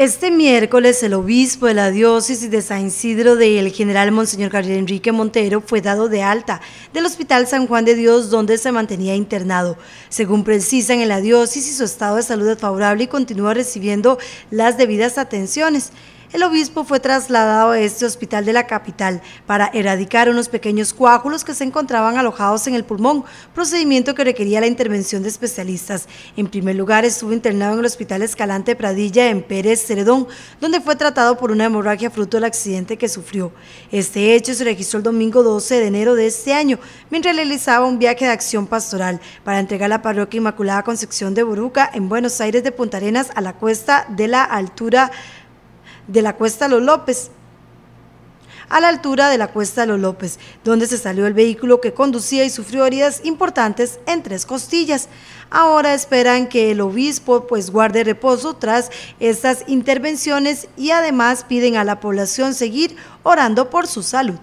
Este miércoles el obispo de la diócesis de San Isidro del general Monseñor Gabriel Enrique Montero fue dado de alta del Hospital San Juan de Dios donde se mantenía internado. Según precisan en la diócesis su estado de salud es favorable y continúa recibiendo las debidas atenciones. El obispo fue trasladado a este hospital de la capital para erradicar unos pequeños coágulos que se encontraban alojados en el pulmón, procedimiento que requería la intervención de especialistas. En primer lugar, estuvo internado en el Hospital Escalante Pradilla en Pérez Ceredón, donde fue tratado por una hemorragia fruto del accidente que sufrió. Este hecho se registró el domingo 12 de enero de este año, mientras realizaba un viaje de acción pastoral para entregar la parroquia Inmaculada Concepción de Boruca en Buenos Aires de Punta Arenas a la cuesta de la altura de la Cuesta de los López, a la altura de la Cuesta de los López, donde se salió el vehículo que conducía y sufrió heridas importantes en tres costillas. Ahora esperan que el obispo pues guarde reposo tras estas intervenciones y además piden a la población seguir orando por su salud.